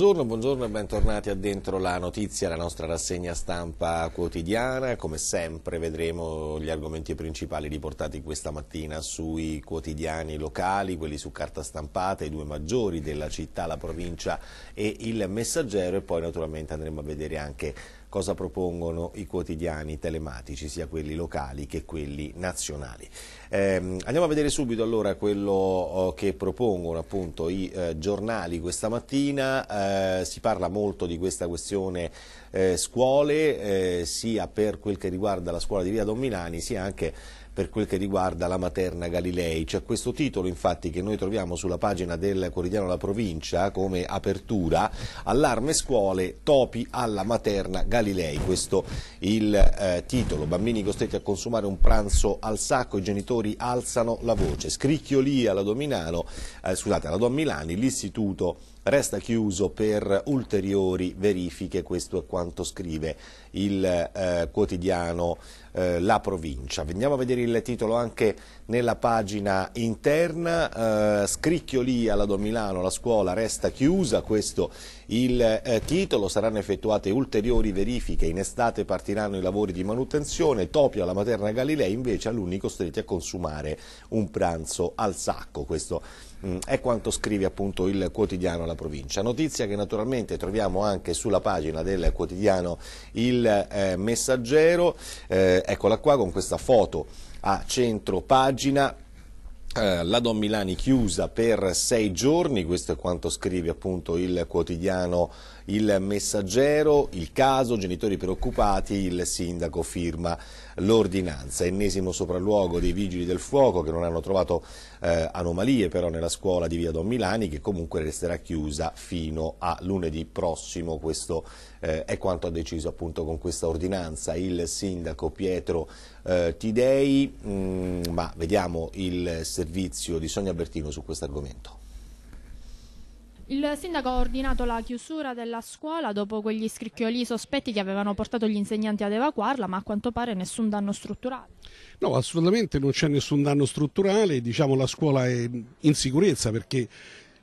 Buongiorno, buongiorno e bentornati a Dentro la Notizia, la nostra rassegna stampa quotidiana. Come sempre vedremo gli argomenti principali riportati questa mattina sui quotidiani locali, quelli su carta stampata, i due maggiori della città, la provincia e il messaggero e poi naturalmente andremo a vedere anche cosa propongono i quotidiani telematici, sia quelli locali che quelli nazionali. Eh, andiamo a vedere subito allora quello oh, che propongono appunto i eh, giornali questa mattina, eh, si parla molto di questa questione eh, scuole, eh, sia per quel che riguarda la scuola di Via Don Milani, sia anche per quel che riguarda la materna Galilei. C'è questo titolo infatti che noi troviamo sulla pagina del quotidiano La Provincia come apertura, allarme scuole, topi alla materna Galilei, questo il eh, titolo, bambini costretti a consumare un pranzo al sacco, i genitori alzano la voce, scricchiolia alla Dominano, eh, scusate, alla Don Milani, l'istituto resta chiuso per ulteriori verifiche, questo è quanto scrive il eh, quotidiano eh, la provincia. Andiamo a vedere il titolo anche nella pagina interna, eh, Scricchioli alla Do Milano, la scuola resta chiusa, questo il eh, titolo, saranno effettuate ulteriori verifiche, in estate partiranno i lavori di manutenzione, Topia alla Materna Galilei invece alunni costretti a consumare un pranzo al sacco. Questo Mm, è quanto scrive appunto il quotidiano La provincia. Notizia che naturalmente troviamo anche sulla pagina del quotidiano Il eh, Messaggero, eh, eccola qua con questa foto a centro pagina eh, la Don Milani chiusa per sei giorni, questo è quanto scrive appunto il quotidiano Il Messaggero, il caso, genitori preoccupati, il sindaco firma l'ordinanza. Ennesimo sopralluogo dei vigili del fuoco che non hanno trovato eh, anomalie però nella scuola di via Don Milani che comunque resterà chiusa fino a lunedì prossimo, questo eh, è quanto ha deciso appunto con questa ordinanza il sindaco Pietro eh, Tidei, mm, ma vediamo il servizio di Sonia Bertino su questo argomento. Il sindaco ha ordinato la chiusura della scuola dopo quegli scricchioli sospetti che avevano portato gli insegnanti ad evacuarla, ma a quanto pare nessun danno strutturale. No, assolutamente non c'è nessun danno strutturale, diciamo la scuola è in sicurezza perché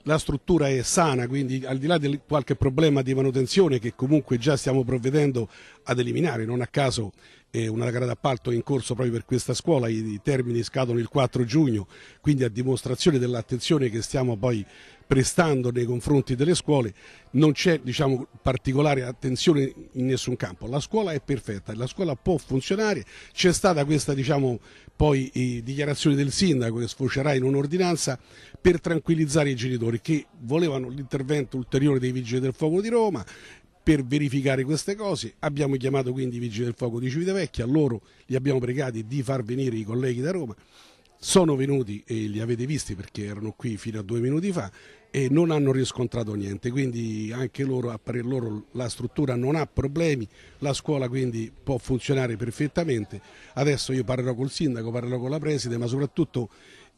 la struttura è sana, quindi al di là di qualche problema di manutenzione che comunque già stiamo provvedendo ad eliminare, non a caso è eh, una gara d'appalto in corso proprio per questa scuola, i termini scadono il 4 giugno, quindi a dimostrazione dell'attenzione che stiamo poi prestando nei confronti delle scuole, non c'è diciamo, particolare attenzione in nessun campo. La scuola è perfetta, la scuola può funzionare, c'è stata questa diciamo, poi eh, dichiarazioni del sindaco che sfocerà in un'ordinanza per tranquillizzare i genitori che volevano l'intervento ulteriore dei vigili del fuoco di Roma per verificare queste cose. Abbiamo chiamato quindi i vigili del fuoco di Civitavecchia, loro li abbiamo pregati di far venire i colleghi da Roma sono venuti e li avete visti perché erano qui fino a due minuti fa e non hanno riscontrato niente, quindi anche loro, a parer loro la struttura non ha problemi, la scuola quindi può funzionare perfettamente. Adesso io parlerò col sindaco, parlerò con la preside, ma soprattutto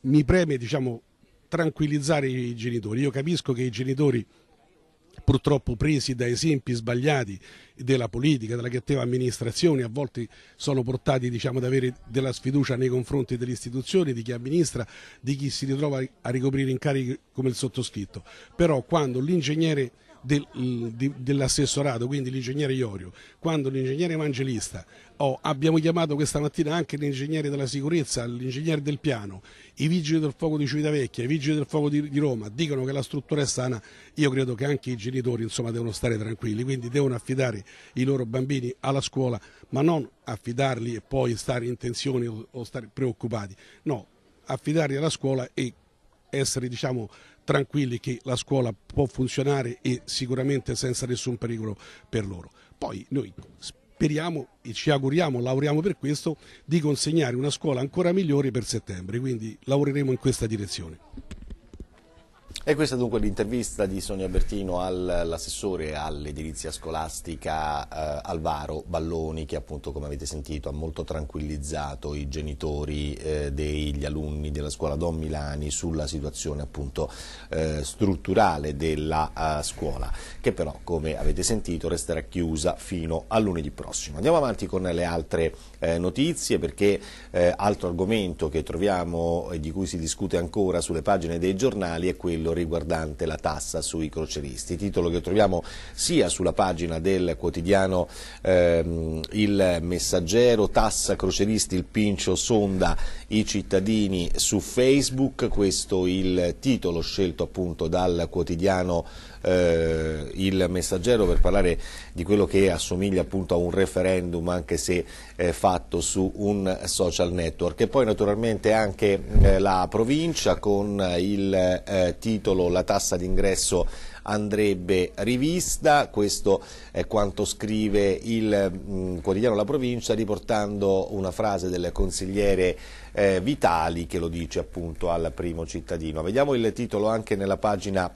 mi preme diciamo, tranquillizzare i genitori. Io capisco che i genitori purtroppo presi da esempi sbagliati della politica, della cattiva amministrazione, a volte sono portati diciamo, ad avere della sfiducia nei confronti delle istituzioni, di chi amministra, di chi si ritrova a ricoprire incarichi come il sottoscritto. Però quando l'ingegnere del, di, dell'assessorato, quindi l'ingegnere Iorio, quando l'ingegnere evangelista, oh, abbiamo chiamato questa mattina anche l'ingegnere della sicurezza, l'ingegnere del piano, i vigili del fuoco di Civitavecchia, i vigili del fuoco di, di, Roma, dicono che la struttura è sana, io credo che anche i genitori insomma, devono stare tranquilli, quindi devono affidare i loro bambini alla scuola, ma non affidarli e poi stare in tensione o, o stare preoccupati, no, affidarli alla scuola e essere diciamo tranquilli che la scuola può funzionare e sicuramente senza nessun pericolo per loro. Poi noi speriamo e ci auguriamo, lavoriamo per questo, di consegnare una scuola ancora migliore per settembre, quindi lavoreremo in questa direzione. E questa è dunque l'intervista di Sonia Bertino all'assessore all'edilizia scolastica eh, Alvaro Balloni che appunto come avete sentito ha molto tranquillizzato i genitori eh, degli alunni della scuola Don Milani sulla situazione appunto eh, strutturale della eh, scuola che però come avete sentito resterà chiusa fino a lunedì prossimo. Andiamo avanti con le altre eh, notizie perché eh, altro argomento che troviamo e di cui si discute ancora sulle pagine dei giornali è quello riguardante la tassa sui croceristi, titolo che troviamo sia sulla pagina del quotidiano ehm, Il Messaggero, tassa croceristi, il Pincio sonda i cittadini su Facebook, questo il titolo scelto appunto dal quotidiano eh, il messaggero per parlare di quello che assomiglia appunto a un referendum anche se eh, fatto su un social network e poi naturalmente anche eh, la provincia con il eh, titolo la tassa d'ingresso andrebbe rivista, questo è quanto scrive il mh, mm, quotidiano La Provincia riportando una frase del consigliere eh, Vitali che lo dice appunto al primo cittadino. Vediamo il titolo anche nella pagina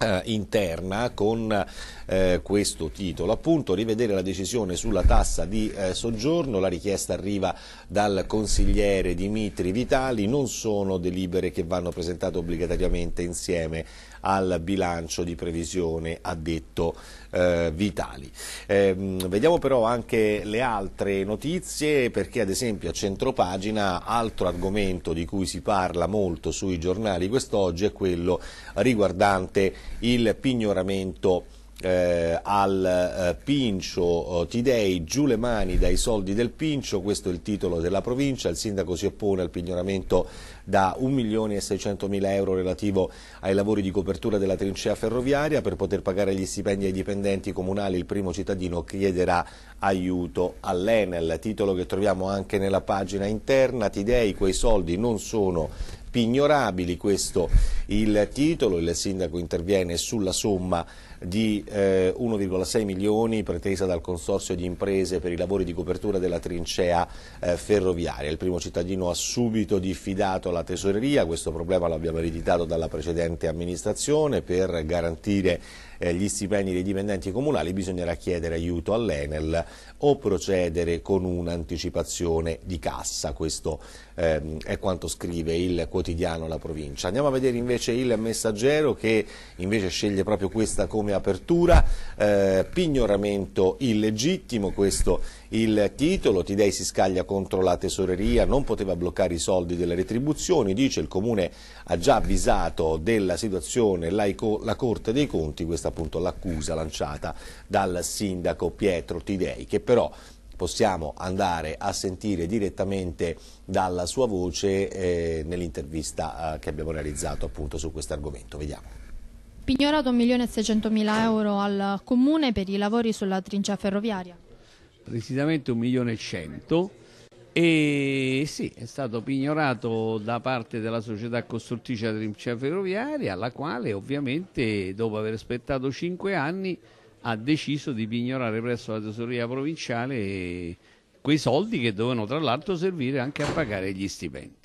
eh, interna con eh, questo titolo, appunto rivedere la decisione sulla tassa di eh, soggiorno, la richiesta arriva dal consigliere Dimitri Vitali, non sono delibere che vanno presentate obbligatoriamente insieme al bilancio di previsione addetto eh, Vitali. Eh, vediamo però anche le altre notizie perché ad esempio a centropagina altro argomento di cui si parla molto sui giornali quest'oggi è quello riguardante il pignoramento eh, al eh, Pincio eh, oh, Tidei, giù le mani dai soldi del Pincio, questo è il titolo della provincia, il sindaco si oppone al pignoramento da 1.600.000 euro relativo ai lavori di copertura della trincea ferroviaria per poter pagare gli stipendi ai dipendenti comunali, il primo cittadino chiederà aiuto all'Enel, titolo che troviamo anche nella pagina interna, Tidei quei soldi non sono pignorabili. questo il titolo, il sindaco interviene sulla somma di eh, 1,6 milioni pretesa dal Consorzio di Imprese per i lavori di copertura della trincea eh, ferroviaria. Il primo cittadino ha subito diffidato la tesoreria, questo problema l'abbiamo ereditato dalla precedente amministrazione per garantire eh, gli stipendi dei dipendenti comunali bisognerà chiedere aiuto all'Enel o procedere con un'anticipazione di cassa, questo ehm, è quanto scrive il quotidiano La Provincia. Andiamo a vedere invece il messaggero che invece sceglie proprio questa come apertura, eh, pignoramento illegittimo, questo il titolo, Tidei si scaglia contro la tesoreria, non poteva bloccare i soldi delle retribuzioni, dice il Comune ha già avvisato della situazione la, la Corte dei Conti, questa appunto l'accusa lanciata dal sindaco Pietro Tidei, che però possiamo andare a sentire direttamente dalla sua voce eh, nell'intervista eh, che abbiamo realizzato appunto su questo argomento. Vediamo pignorato 1.600.000 euro al comune per i lavori sulla trincia ferroviaria precisamente milione e e sì, è stato pignorato da parte della società costruttrice Trincia Ferroviaria, la quale ovviamente dopo aver aspettato 5 anni ha deciso di pignorare presso la tesoreria provinciale quei soldi che dovevano tra l'altro servire anche a pagare gli stipendi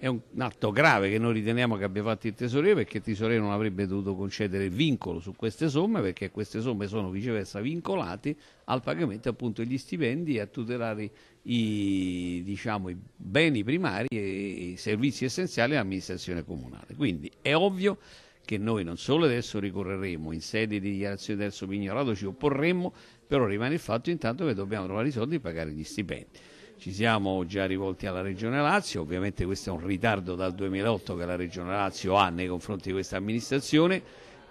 è un atto grave che noi riteniamo che abbia fatto il tesoriere perché il tesoriere non avrebbe dovuto concedere il vincolo su queste somme perché queste somme sono viceversa vincolate al pagamento appunto degli stipendi e a tutelare i, diciamo, i beni primari e i servizi essenziali all'amministrazione comunale. Quindi è ovvio che noi non solo adesso ricorreremo in sede di dichiarazione del terzo pignorato, ci opporremmo, però rimane il fatto intanto che dobbiamo trovare i soldi per pagare gli stipendi ci siamo già rivolti alla Regione Lazio, ovviamente questo è un ritardo dal 2008 che la Regione Lazio ha nei confronti di questa amministrazione,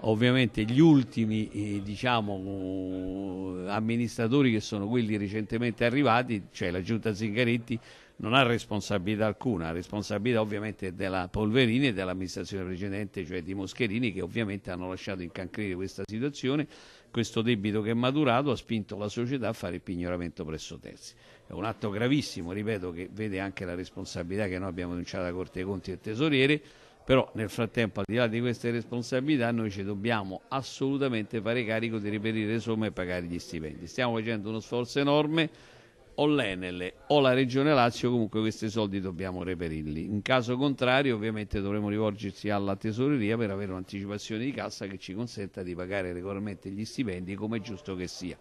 ovviamente gli ultimi eh, diciamo, eh, amministratori che sono quelli recentemente arrivati, cioè la Giunta Zingaretti, non ha responsabilità alcuna, ha responsabilità ovviamente della Polverini e dell'amministrazione precedente, cioè di Moscherini, che ovviamente hanno lasciato incancrire questa situazione questo debito che è maturato ha spinto la società a fare il pignoramento presso terzi. È un atto gravissimo, ripeto, che vede anche la responsabilità che noi abbiamo denunciato alla Corte dei Conti e del Tesoriere, però nel frattempo al di là di queste responsabilità noi ci dobbiamo assolutamente fare carico di reperire le somme e pagare gli stipendi. Stiamo facendo uno sforzo enorme o l'Enel o la Regione Lazio comunque questi soldi dobbiamo reperirli. In caso contrario ovviamente dovremo rivolgersi alla tesoreria per avere un'anticipazione di cassa che ci consenta di pagare regolarmente gli stipendi come è giusto che sia.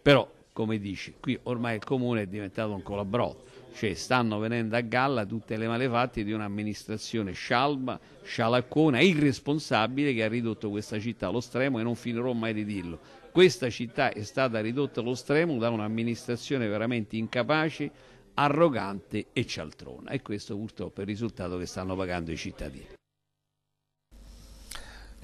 Però, come dici, qui ormai il comune è diventato un colabrotto cioè stanno venendo a galla tutte le malefatte di un'amministrazione scialba, scialaccona, irresponsabile che ha ridotto questa città allo stremo e non finirò mai di dirlo. Questa città è stata ridotta allo stremo da un'amministrazione veramente incapace, arrogante e cialtrona e questo purtroppo è il risultato che stanno pagando i cittadini.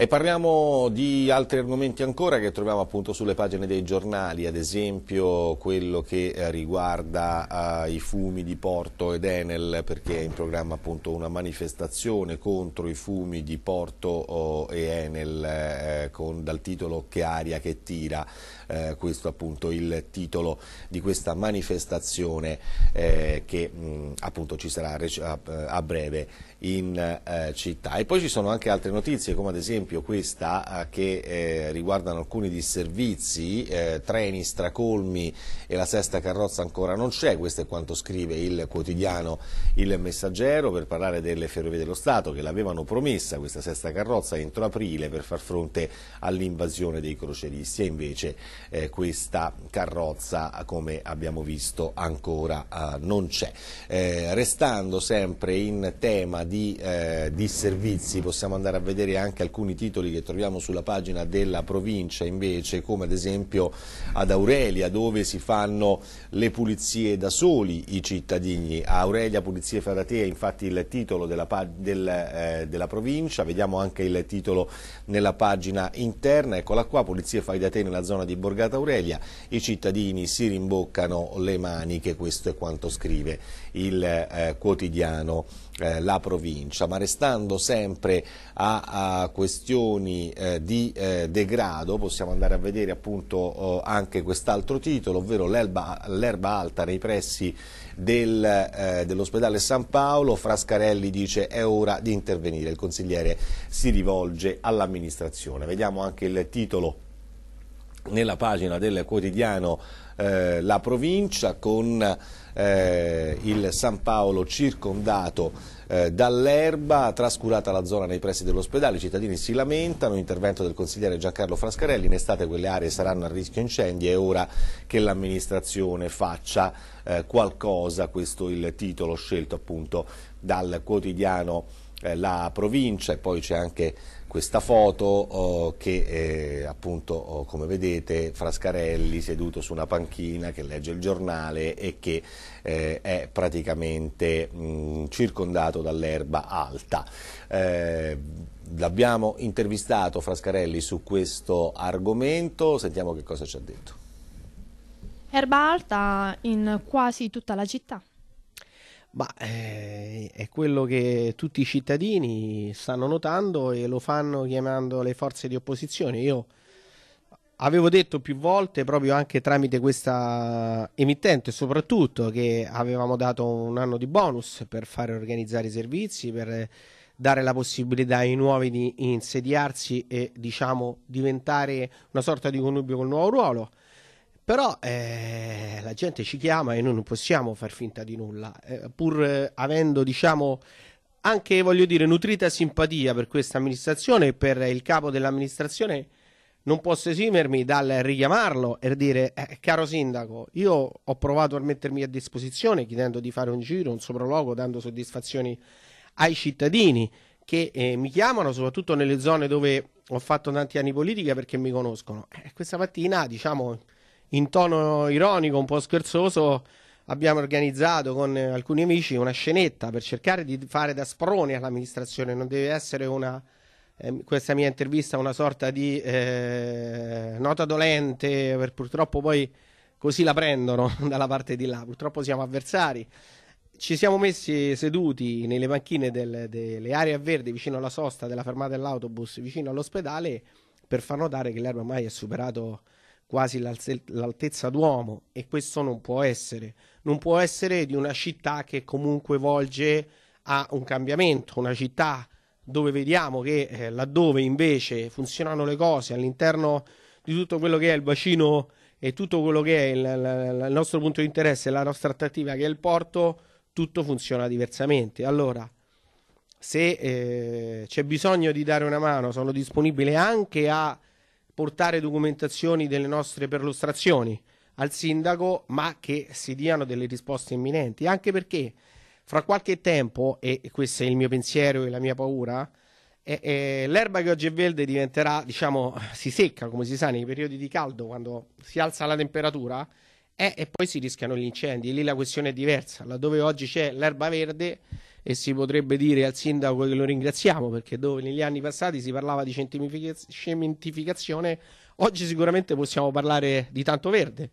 E parliamo di altri argomenti ancora che troviamo appunto sulle pagine dei giornali, ad esempio quello che eh, riguarda eh, i fumi di Porto ed Enel, perché è in programma appunto una manifestazione contro i fumi di Porto e Enel eh, con, dal titolo Che aria che tira, eh, questo appunto il titolo di questa manifestazione eh, che mh, mm, appunto ci sarà a, a breve in eh, città. E poi ci sono anche altre notizie come ad esempio questa eh, che eh, riguardano alcuni disservizi, eh, treni stracolmi e la sesta carrozza ancora non c'è, questo è quanto scrive il quotidiano Il Messaggero per parlare delle ferrovie dello Stato che l'avevano promessa questa sesta carrozza entro aprile per far fronte all'invasione dei croceristi e invece eh, questa carrozza come abbiamo visto ancora eh, non c'è. restando sempre in tema di di eh, disservizi, possiamo andare a vedere anche alcuni titoli che troviamo sulla pagina della provincia invece, come ad esempio ad Aurelia dove si fanno le pulizie da soli i cittadini. A Aurelia Pulizie fa da te è infatti il titolo della, del, eh, della provincia, vediamo anche il titolo nella pagina interna, eccola qua, Pulizie fai da te nella zona di Borgata Aurelia, i cittadini si rimboccano le maniche, questo è quanto scrive il eh, quotidiano eh, la provincia, ma restando sempre a, a questioni eh, di eh, degrado possiamo andare a vedere appunto eh, anche quest'altro titolo, ovvero l'erba alta nei pressi del, eh, dell'ospedale San Paolo, Frascarelli dice è ora di intervenire, il consigliere si rivolge all'amministrazione. Vediamo anche il titolo nella pagina del quotidiano eh, la provincia con eh, il San Paolo circondato eh, dall'erba, trascurata la zona nei pressi dell'ospedale, i cittadini si lamentano, intervento del consigliere Giancarlo Frascarelli, in estate quelle aree saranno a rischio incendi, è ora che l'amministrazione faccia eh, qualcosa, questo è il titolo scelto appunto dal quotidiano eh, la provincia e poi c'è anche questa foto oh, che eh, appunto oh, come vedete Frascarelli seduto su una panchina che legge il giornale e che eh, è praticamente mh, mm, circondato dall'erba alta. Eh, l'abbiamo intervistato Frascarelli su questo argomento, sentiamo che cosa ci ha detto. Erba alta in quasi tutta la città. Ma eh, è quello che tutti i cittadini stanno notando e lo fanno chiamando le forze di opposizione. Io avevo detto più volte, proprio anche tramite questa emittente, soprattutto che avevamo dato un anno di bonus per fare organizzare i servizi, per dare la possibilità ai nuovi di insediarsi e diciamo diventare una sorta di connubio col nuovo ruolo però eh, la gente ci chiama e noi non possiamo far finta di nulla, eh, pur eh, avendo, diciamo, anche, voglio dire, nutrita simpatia per questa amministrazione e per il capo dell'amministrazione, non posso esimermi dal richiamarlo e dire, eh, caro sindaco, io ho provato a mettermi a disposizione chiedendo di fare un giro, un sopralluogo, dando soddisfazioni ai cittadini che eh, mi chiamano, soprattutto nelle zone dove ho fatto tanti anni politica perché mi conoscono. Eh, questa mattina, diciamo, in tono ironico, un po' scherzoso, abbiamo organizzato con eh, alcuni amici una scenetta per cercare di fare da sprone all'amministrazione, non deve essere una, eh, questa mia intervista una sorta di eh, nota dolente, per, purtroppo poi così la prendono dalla parte di là, purtroppo siamo avversari. Ci siamo messi seduti nelle banchine del, delle aree verdi vicino alla sosta della fermata dell'autobus, vicino all'ospedale, per far notare che l'erba ormai ha superato quasi l'altezza d'uomo e questo non può essere. Non può essere di una città che comunque volge a un cambiamento, una città dove vediamo che eh, laddove invece funzionano le cose all'interno di tutto quello che è il bacino e tutto quello che è il, il, il nostro punto di interesse, la nostra attrattiva che è il porto, tutto funziona diversamente. Allora, se eh, c'è bisogno di dare una mano, sono disponibile anche a portare documentazioni delle nostre perlustrazioni al sindaco, ma che si diano delle risposte imminenti, anche perché fra qualche tempo, e questo è il mio pensiero e la mia paura, eh, eh, l'erba che oggi è verde diventerà, diciamo, si secca, come si sa, nei periodi di caldo, quando si alza la temperatura, eh, e poi si rischiano gli incendi. Lì la questione è diversa, laddove oggi c'è l'erba verde e si potrebbe dire al sindaco che lo ringraziamo perché dove negli anni passati si parlava di cementificazione, oggi sicuramente possiamo parlare di tanto verde.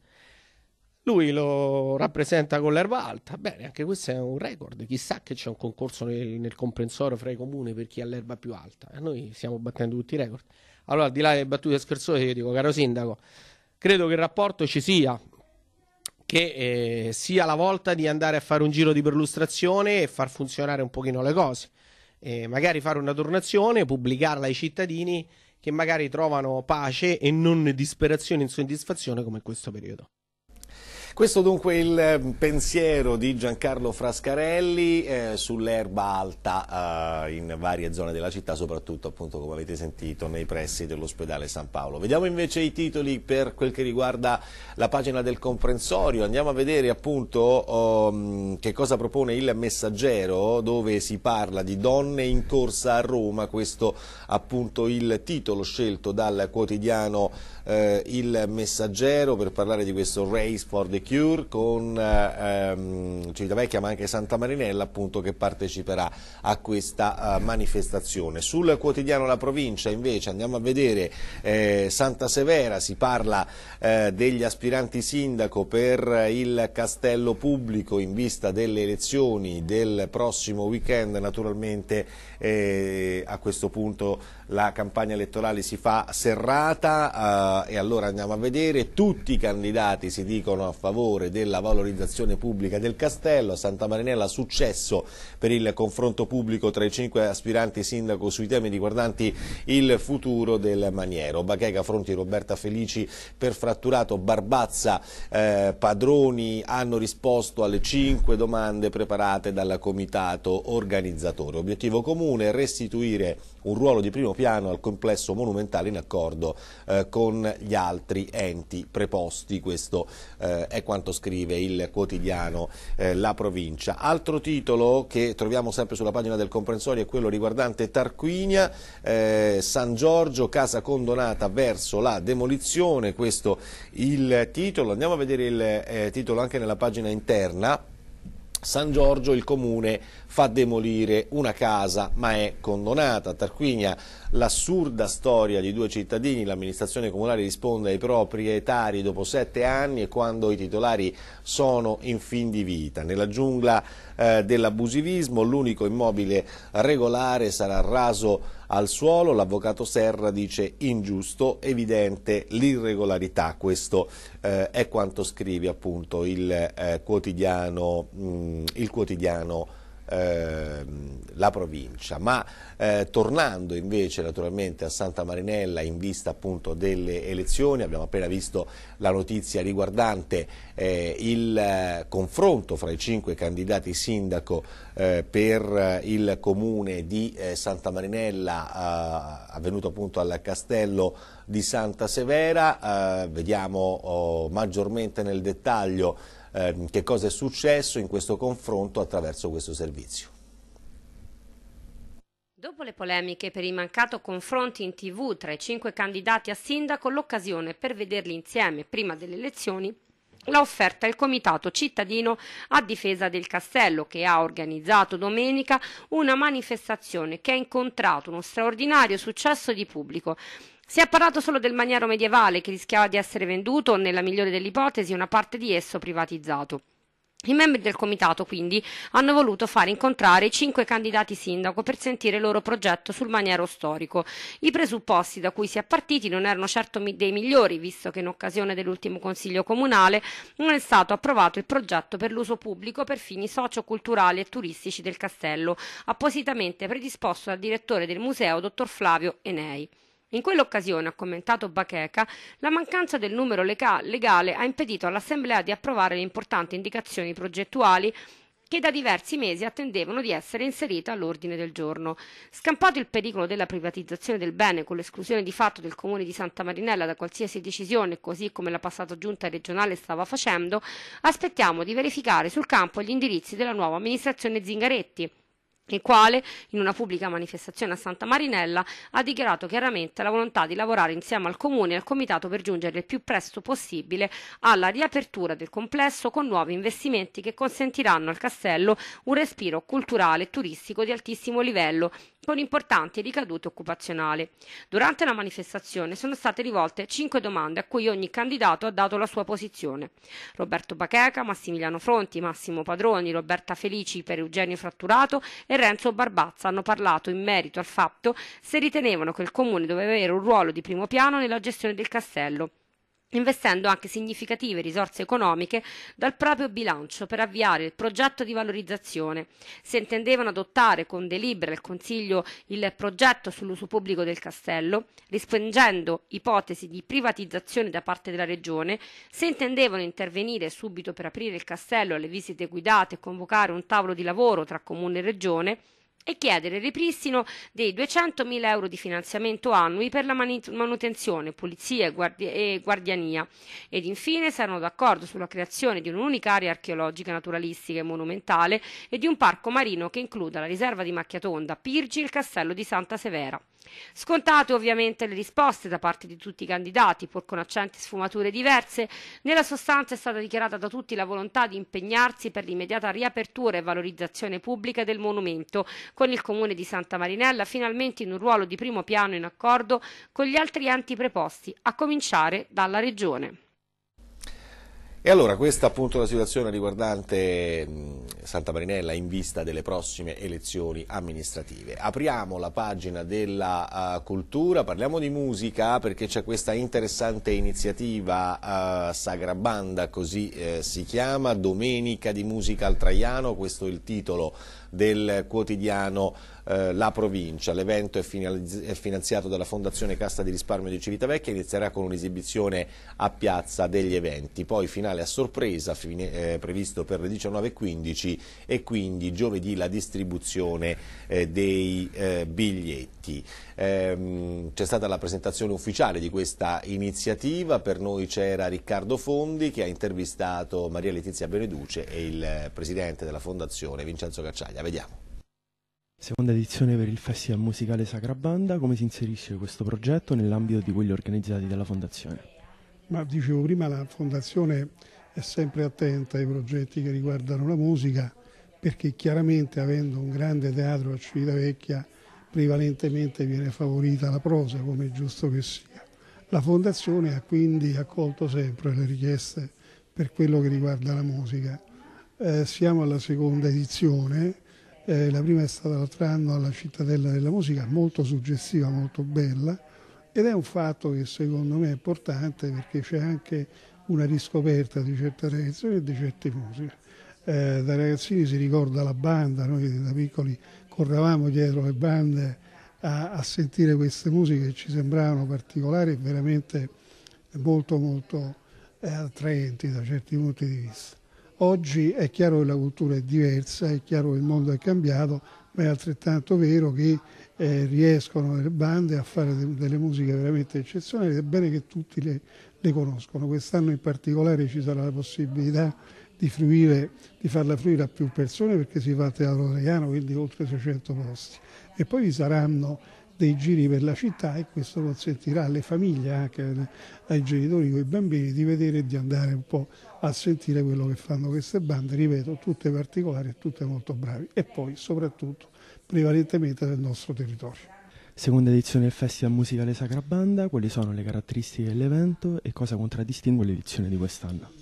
Lui lo rappresenta con l'erba alta, bene, anche questo è un record, chissà che c'è un concorso nel, nel comprensorio fra i comuni per chi ha l'erba più alta, e eh, noi stiamo battendo tutti i record. Allora, al di là delle battute scherzose, io dico, caro sindaco, credo che il rapporto ci sia, che eh, sia la volta di andare a fare un giro di perlustrazione e far funzionare un pochino le cose. Eh, magari fare una tornazione, pubblicarla ai cittadini che magari trovano pace e non disperazione e insoddisfazione come in questo periodo. Questo dunque il ehm, pensiero di Giancarlo Frascarelli eh, sull'erba alta eh, in varie zone della città, soprattutto appunto come avete sentito nei pressi dell'ospedale San Paolo. Vediamo invece i titoli per quel che riguarda la pagina del comprensorio, andiamo a vedere appunto oh, che cosa propone il messaggero dove si parla di donne in corsa a Roma, questo appunto il titolo scelto dal quotidiano eh, il messaggero per parlare di questo Race for the Cure con ehm, Civitavecchia ma anche Santa Marinella appunto che parteciperà a questa eh, manifestazione. Sul quotidiano La Provincia invece andiamo a vedere eh, Santa Severa, si parla eh, degli aspiranti sindaco per il castello pubblico in vista delle elezioni del prossimo weekend naturalmente eh, a questo punto la campagna elettorale si fa serrata eh, e allora andiamo a vedere, tutti i candidati si dicono a favore della valorizzazione pubblica del castello, a Santa Marinella successo per il confronto pubblico tra i cinque aspiranti sindaco sui temi riguardanti il futuro del maniero, Bacheca Fronti Roberta Felici per fratturato, Barbazza eh, Padroni hanno risposto alle cinque domande preparate dal comitato organizzatore, obiettivo comune restituire un ruolo di primo piano al complesso monumentale in accordo eh, con gli altri enti preposti, questo eh, è quanto scrive il quotidiano eh, La Provincia. Altro titolo che troviamo sempre sulla pagina del comprensorio è quello riguardante Tarquinia, eh, San Giorgio, casa condonata verso la demolizione, questo il titolo, andiamo a vedere il eh, titolo anche nella pagina interna. San Giorgio il comune fa demolire una casa ma è condonata. A Tarquinia l'assurda storia di due cittadini, l'amministrazione comunale risponde ai proprietari dopo sette anni e quando i titolari sono in fin di vita. Nella giungla eh, dell'abusivismo l'unico immobile regolare sarà raso al suolo, l'avvocato Serra dice ingiusto, evidente l'irregolarità, questo eh, è quanto scrive appunto il eh, quotidiano, mh, mm, il quotidiano Ehm, la provincia. Ma eh, tornando invece naturalmente a Santa Marinella in vista appunto delle elezioni, abbiamo appena visto la notizia riguardante eh, il eh, confronto fra i cinque candidati sindaco eh, per eh, il comune di Santa Marinella avvenuto appunto al castello di Santa Severa, vediamo oh, maggiormente nel dettaglio Ehm, che cosa è successo in questo confronto attraverso questo servizio. Dopo le polemiche per il mancato confronto in tv tra i cinque candidati a sindaco, l'occasione per vederli insieme prima delle elezioni l'ha offerta il Comitato Cittadino a difesa del Castello che ha organizzato domenica una manifestazione che ha incontrato uno straordinario successo di pubblico. Si è parlato solo del maniero medievale che rischiava di essere venduto o, nella migliore delle ipotesi, una parte di esso privatizzato. I membri del comitato, quindi, hanno voluto far incontrare i cinque candidati sindaco per sentire il loro progetto sul maniero storico. I presupposti da cui si è partiti non erano certo dei migliori, visto che in occasione dell'ultimo consiglio comunale non è stato approvato il progetto per l'uso pubblico per fini socio-culturali e turistici del castello, appositamente predisposto dal direttore del museo, dottor Flavio Enei. In quell'occasione, ha commentato Bacheca, la mancanza del numero lega- legale ha impedito all'Assemblea di approvare le importanti indicazioni progettuali che da diversi mesi attendevano di essere inserite all'ordine del giorno. Scampato il pericolo della privatizzazione del bene con l'esclusione di fatto del comune di Santa Marinella da qualsiasi decisione, così come la passata giunta regionale stava facendo, aspettiamo di verificare sul campo gli indirizzi della nuova amministrazione Zingaretti il quale in una pubblica manifestazione a Santa Marinella ha dichiarato chiaramente la volontà di lavorare insieme al Comune e al Comitato per giungere il più presto possibile alla riapertura del complesso con nuovi investimenti che consentiranno al castello un respiro culturale e turistico di altissimo livello con importanti ricadute occupazionali. Durante la manifestazione sono state rivolte cinque domande a cui ogni candidato ha dato la sua posizione. Roberto Bacheca, Massimiliano Fronti, Massimo Padroni, Roberta Felici per Eugenio Fratturato e Renzo Barbazza hanno parlato in merito al fatto se ritenevano che il comune doveva avere un ruolo di primo piano nella gestione del castello investendo anche significative risorse economiche dal proprio bilancio per avviare il progetto di valorizzazione. Se intendevano adottare con delibera il Consiglio il progetto sull'uso pubblico del castello, rispingendo ipotesi di privatizzazione da parte della Regione, se intendevano intervenire subito per aprire il castello alle visite guidate e convocare un tavolo di lavoro tra Comune e Regione, e chiedere il ripristino dei 200.000 euro di finanziamento annui per la manutenzione, pulizia e, guardia e guardiania. Ed infine saranno d'accordo sulla creazione di un'unica area archeologica, naturalistica e monumentale e di un parco marino che includa la riserva di Macchiatonda, Pirgi e il castello di Santa Severa. Scontate ovviamente le risposte da parte di tutti i candidati, pur con accenti e sfumature diverse, nella sostanza è stata dichiarata da tutti la volontà di impegnarsi per l'immediata riapertura e valorizzazione pubblica del monumento, con il Comune di Santa Marinella finalmente in un ruolo di primo piano in accordo con gli altri enti preposti, a cominciare dalla Regione. E allora questa appunto è la situazione riguardante mm, Santa Marinella in vista delle prossime elezioni amministrative. Apriamo la pagina della uh, cultura, parliamo di musica perché c'è questa interessante iniziativa uh, Sagra Banda, così uh, si chiama, Domenica di Musica al Traiano, questo è il titolo del quotidiano eh, la provincia. L'evento è, è, finanziato dalla Fondazione Casta di Risparmio di Civitavecchia e inizierà con un'esibizione a piazza degli eventi. Poi finale a sorpresa fine, eh, previsto per le 19.15 e quindi giovedì la distribuzione eh, dei eh, biglietti. Ehm, c'è stata la presentazione ufficiale di questa iniziativa, per noi c'era Riccardo Fondi che ha intervistato Maria Letizia Beneduce e il eh, presidente della Fondazione Vincenzo Cacciaglia. Vediamo. Seconda edizione per il Festival Musicale Sacra Banda, come si inserisce questo progetto nell'ambito di quelli organizzati dalla Fondazione? Ma dicevo prima, la Fondazione è sempre attenta ai progetti che riguardano la musica, perché chiaramente avendo un grande teatro a Civitavecchia prevalentemente viene favorita la prosa, come è giusto che sia. La Fondazione ha quindi accolto sempre le richieste per quello che riguarda la musica. Eh, siamo alla seconda edizione, eh, la prima è stata l'altro anno alla Cittadella della Musica, molto suggestiva, molto bella ed è un fatto che secondo me è importante perché c'è anche una riscoperta di certe ragazzini e di certe musiche. Eh, da ragazzini si ricorda la banda, noi da piccoli correvamo dietro le bande a, a sentire queste musiche che ci sembravano particolari e veramente molto molto eh, attraenti da certi punti di vista. Oggi è chiaro che la cultura è diversa, è chiaro che il mondo è cambiato, ma è altrettanto vero che eh, riescono le bande a fare de delle musiche veramente eccezionali ed è bene che tutti le, le conoscono. Quest'anno in particolare ci sarà la possibilità di, fruire, di, farla fruire a più persone perché si fa a teatro italiano, quindi oltre 600 posti. E poi vi saranno dei giri per la città e questo consentirà alle famiglie, anche ai genitori con i bambini, di vedere e di andare un po' a sentire quello che fanno queste bande, ripeto, tutte particolari e tutte molto bravi e poi soprattutto prevalentemente del nostro territorio. Seconda edizione del Festival Musicale Sacra Banda, quali sono le caratteristiche dell'evento e cosa contraddistingue l'edizione di quest'anno?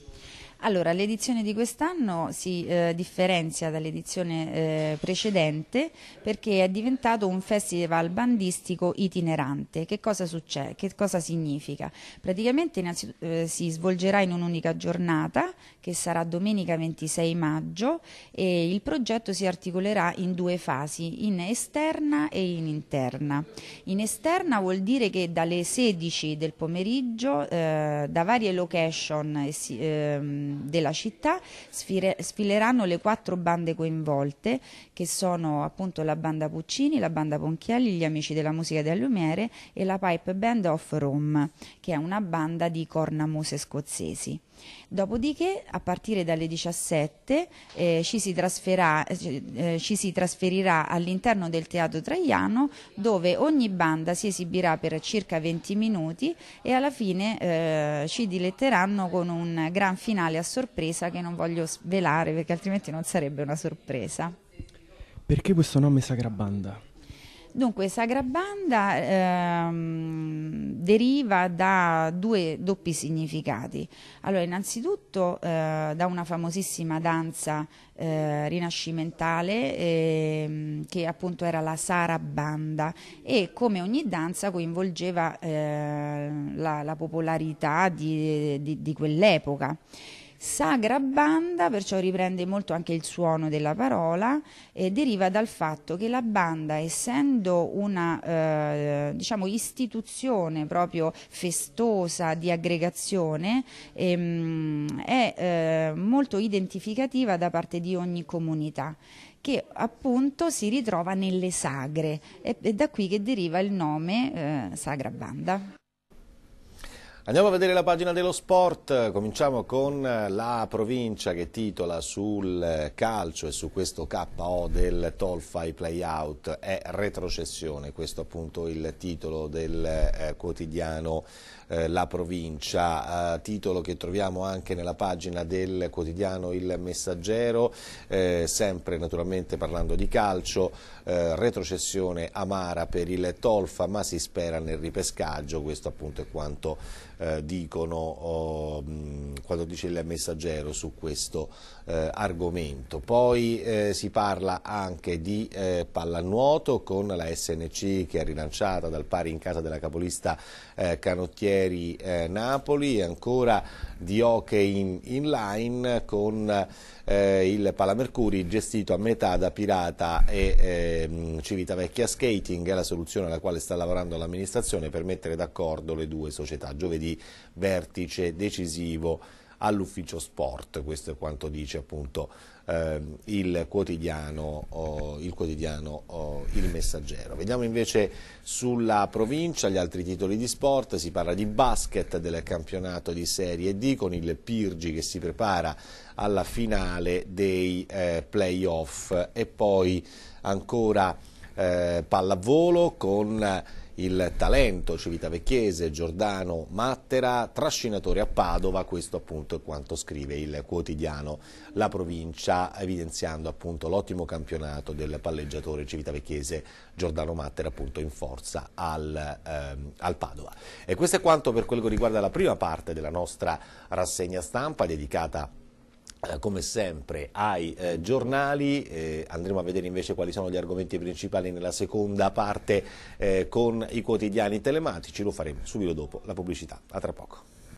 Allora, l'edizione di quest'anno si eh, differenzia dall'edizione eh, precedente perché è diventato un festival bandistico itinerante. Che cosa succede? Che cosa significa? Praticamente eh, si svolgerà in un'unica giornata che sarà domenica 26 maggio e il progetto si articolerà in due fasi, in esterna e in interna. In esterna vuol dire che dalle 16 del pomeriggio eh, da varie location eh, ehm, della città sfire, sfileranno le quattro bande coinvolte che sono appunto la banda Puccini, la banda Ponchielli, gli amici della musica delle Lumiere e la Pipe Band of Rome che è una banda di cornamuse scozzesi. Dopodiché, a partire dalle 17, eh, ci, si eh, eh, ci, si trasferirà all'interno del Teatro Traiano, dove ogni banda si esibirà per circa 20 minuti e alla fine eh, ci diletteranno con un gran finale a sorpresa che non voglio svelare perché altrimenti non sarebbe una sorpresa. Perché questo nome Sacra Banda? Dunque, Sagra Banda ehm, deriva da due doppi significati. Allora, innanzitutto eh, da una famosissima danza eh, rinascimentale eh, che appunto era la Sara Banda e come ogni danza coinvolgeva eh, la, la, popolarità di, di, di quell'epoca. Sagra banda perciò riprende molto anche il suono della parola e eh, deriva dal fatto che la banda, essendo una eh, diciamo istituzione proprio festosa di aggregazione, ehm, è eh, molto identificativa da parte di ogni comunità che appunto si ritrova nelle sagre e da qui che deriva il nome eh, Sagra Banda. Andiamo a vedere la pagina dello sport, cominciamo con la provincia che titola sul calcio e su questo KO del Tolfai Playout, è retrocessione, questo appunto il titolo del eh, quotidiano eh, la provincia, eh, titolo che troviamo anche nella pagina del quotidiano Il Messaggero, eh, sempre naturalmente parlando di calcio, eh, retrocessione amara per il Tolfa ma si spera nel ripescaggio, questo appunto è quanto eh, dicono oh, mm, quando dice il Messaggero su questo argomento. Poi si parla anche di pallanuoto con la SNC che è rilanciata dal pari in casa della capolista eh, Canottieri eh, Napoli e ancora di hockey in, in line con eh, il Palamercuri gestito a metà da Pirata e ehm, Civitavecchia Skating è la soluzione alla quale sta lavorando l'amministrazione per mettere d'accordo le due società. Giovedì vertice decisivo all'ufficio sport, questo è quanto dice appunto eh, il quotidiano, oh, il, quotidiano oh, il, Messaggero. Vediamo invece sulla provincia gli altri titoli di sport, si parla di basket del campionato di Serie D con il Pirgi che si prepara alla finale dei eh, playoff e poi ancora eh, pallavolo con il talento civitavecchiese Giordano Mattera, trascinatore a Padova, questo appunto è quanto scrive il quotidiano La Provincia, evidenziando appunto l'ottimo campionato del palleggiatore civitavecchiese Giordano Mattera appunto in forza al, ehm, al Padova. E questo è quanto per quello che riguarda la prima parte della nostra rassegna stampa dedicata a eh, come sempre ai eh, giornali, eh, andremo a vedere invece quali sono gli argomenti principali nella seconda parte eh, con i quotidiani telematici, lo faremo subito dopo la pubblicità, a tra poco.